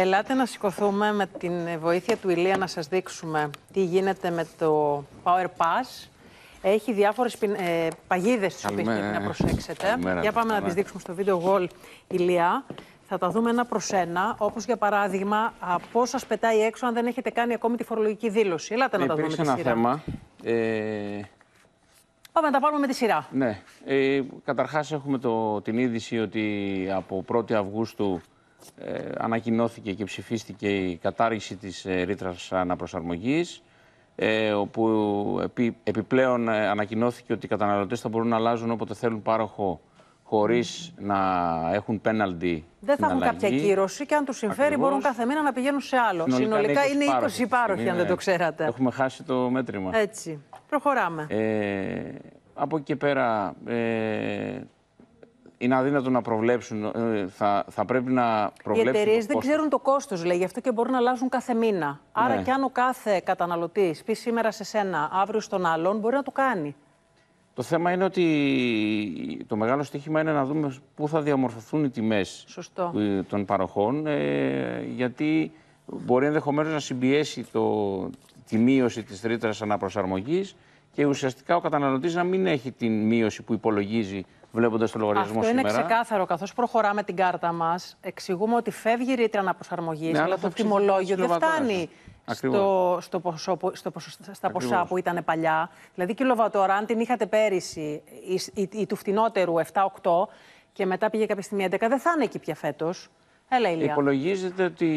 Ελάτε να σηκωθούμε με την βοήθεια του Ηλία να σας δείξουμε τι γίνεται με το Power Pass. Έχει διάφορες πι... ε, παγίδες τις οποίες πρέπει να προσέξετε. για πάμε να τις δείξουμε στο βίντεο wall, Ηλία. Θα τα δούμε ένα προς ένα, όπως για παράδειγμα πώ σας πετάει έξω αν δεν έχετε κάνει ακόμη τη φορολογική δήλωση. Ελάτε να τα δούμε ένα τη σειρά. θέμα. Ε... Πάμε να τα πάρουμε με τη σειρά. Ναι. Ε, καταρχάς έχουμε το, την είδηση ότι από 1η Αυγούστου ε, ανακοινώθηκε και ψηφίστηκε η κατάργηση της ε, ρήτρας αναπροσαρμογής ε, όπου επι, επιπλέον ε, ανακοινώθηκε ότι οι καταναλωτές θα μπορούν να αλλάζουν όποτε θέλουν πάροχο χωρίς να έχουν πέναλτι Δεν θα έχουν κάποια κύρωση και αν τους συμφέρει μπορούν κάθε μήνα να πηγαίνουν σε άλλο. Συνολικά, είναι 20 πάροχοι, αν δεν το ξέρατε. Έχουμε χάσει το μέτρημα. Έτσι. Προχωράμε. Ε, από εκεί και πέρα ε, είναι αδύνατο να προβλέψουν. Ε, θα, θα πρέπει να προβλέψουν. Οι εταιρείες δεν ξέρουν το κόστος, λέει, γι' αυτό και μπορούν να αλλάζουν κάθε μήνα. Άρα, ναι. κι αν ο κάθε καταναλωτής πει σήμερα σε σένα, αύριο στον άλλον, μπορεί να το κάνει. Το θέμα είναι ότι το μεγάλο στοίχημα είναι να δούμε πού θα διαμορφωθούν οι τιμές ε, των παροχών, ε, γιατί μπορεί ενδεχομένως να συμπιέσει τη μείωση της ρήτρας αναπροσαρμογής και ουσιαστικά ο καταναλωτής να μην έχει την μείωση που υπολογίζει βλέποντας το λογαριασμό σήμερα. Αυτό είναι ξεκάθαρο. Καθώς προχωράμε την κάρτα μας, εξηγούμε ότι φεύγει η ρήτρα αναπροσαρμογής, ναι, αλλά το, τιμολόγιο δεν φτάνει στο, στο, ποσό, στα ποσά που ήταν παλιά. Δηλαδή, κιλοβατόρα, αν την είχατε πέρυσι ή, ή, ή του φτηνότερου 7-8 και μετά πήγε κάποια στιγμή 11, δεν θα είναι εκεί πια φέτος. Έλα, Ηλία. Υπολογίζεται ότι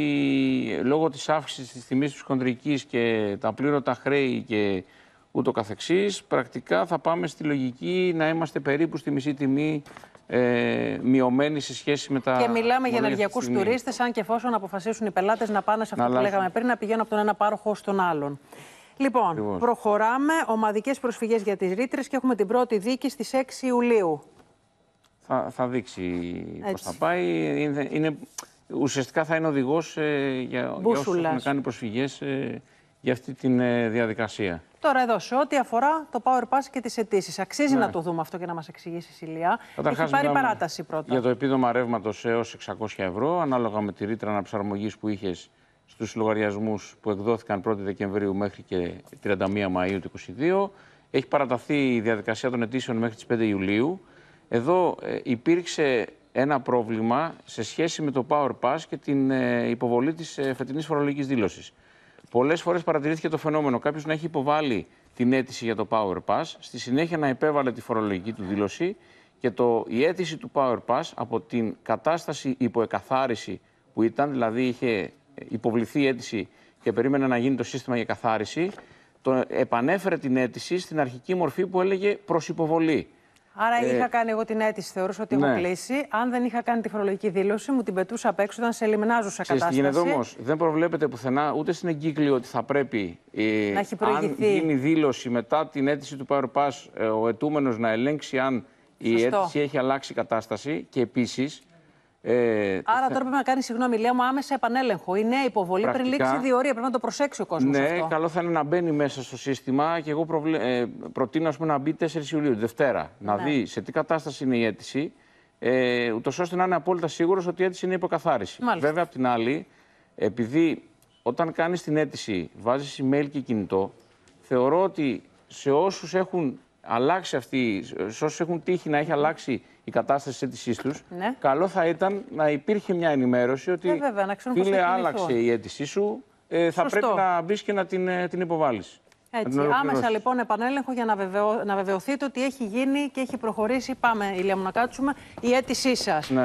ε, λόγω της αύξησης της τιμής της χοντρικής και τα πλήρωτα χρέη και ούτω καθεξής. Πρακτικά θα πάμε στη λογική να είμαστε περίπου στη μισή τιμή ε, μειωμένη σε σχέση με τα. Και μιλάμε για ενεργειακού τουρίστες, αν και εφόσον αποφασίσουν οι πελάτες να πάνε σε αυτό που λέγαμε πριν, να πηγαίνουν από τον ένα πάροχο στον άλλον. Λοιπόν, προχωράμε. Ομαδικές προσφυγές για τις ρήτρες και έχουμε την πρώτη δίκη στις 6 Ιουλίου. Θα, θα δείξει πώς θα πάει. Είναι, είναι, ουσιαστικά θα είναι οδηγός ε, για, για όσους έχουν κάνει προσφυγές. Ε, για αυτή τη ε, διαδικασία. Τώρα εδώ, σε ό,τι αφορά το Power Pass και τις αιτήσεις, αξίζει ναι. να το δούμε αυτό και να μας εξηγήσεις η Ηλία. Καταρχάς, Έχει πάρει παράταση πρώτα. Για το επίδομα ρεύματος έως 600 ευρώ, ανάλογα με τη ρήτρα αναψαρμογής που είχες στους λογαριασμούς που εκδόθηκαν 1η Δεκεμβρίου μέχρι και 31 Μαου του 2022. Έχει παραταθεί η διαδικασία των αιτήσεων μέχρι τις 5 Ιουλίου. Εδώ ε, υπήρξε ένα πρόβλημα σε σχέση με το Power Pass και την ε, υποβολή της ε, φετινής φορολογικής δήλωσης. Πολλές φορές παρατηρήθηκε το φαινόμενο κάποιος να έχει υποβάλει την αίτηση για το Power Pass, στη συνέχεια να επέβαλε τη φορολογική του δήλωση και το, η αίτηση του Power Pass από την κατάσταση υποεκαθάριση που ήταν, δηλαδή είχε υποβληθεί η αίτηση και περίμενε να γίνει το σύστημα για καθάριση, το επανέφερε την αίτηση στην αρχική μορφή που έλεγε προς υποβολή. Άρα ε, είχα κάνει εγώ την αίτηση, θεωρούσα ότι ναι. έχω κλείσει. Αν δεν είχα κάνει τη φορολογική δήλωση, μου την πετούσα απ' έξω, ήταν σε λιμνάζουσα κατάσταση. Στην όμως, δεν προβλέπεται πουθενά ούτε στην εγκύκλιο ότι θα πρέπει ε, να αν γίνει δήλωση μετά την αίτηση του Power ε, ο ετούμενος να ελέγξει αν η αίτηση έχει αλλάξει κατάσταση. Και επίσης, ε, Άρα τώρα πρέπει να κάνει, συγγνώμη, λέω μου άμεσα επανέλεγχο. Η νέα υποβολή πριν λήξει διορία. Πρέπει να το προσέξει ο κόσμος. Ναι, καλό θα είναι να μπαίνει μέσα στο σύστημα και εγώ προβλε... ε, προτείνω ας πούμε, να μπει 4 Ιουλίου, Δευτέρα. Να ναι. δει σε τι κατάσταση είναι η αίτηση, ε, ούτως ώστε να είναι απόλυτα σίγουρος ότι η αίτηση είναι υποκαθάριση. Μάλιστα. Βέβαια, απ' την άλλη, επειδή όταν κάνεις την αίτηση βάζεις email και κινητό, θεωρώ ότι σε όσους έχουν αλλάξει αυτή, σε όσους έχουν τύχει να έχει αλλάξει η κατάσταση της αίτησής τους, ναι. καλό θα ήταν να υπήρχε μια ενημέρωση ότι. Ε, βέβαια, άλλαξε η αίτησή σου. Ε, θα πρέπει να μπεις και να την, ε, την υποβάλεις. Έτσι, άμεσα λοιπόν επανέλεγχο για να, βεβαιωθείτε ότι έχει γίνει και έχει προχωρήσει. Πάμε, Ηλία μου, να κάτσουμε. Η αίτησή σας. Ναι.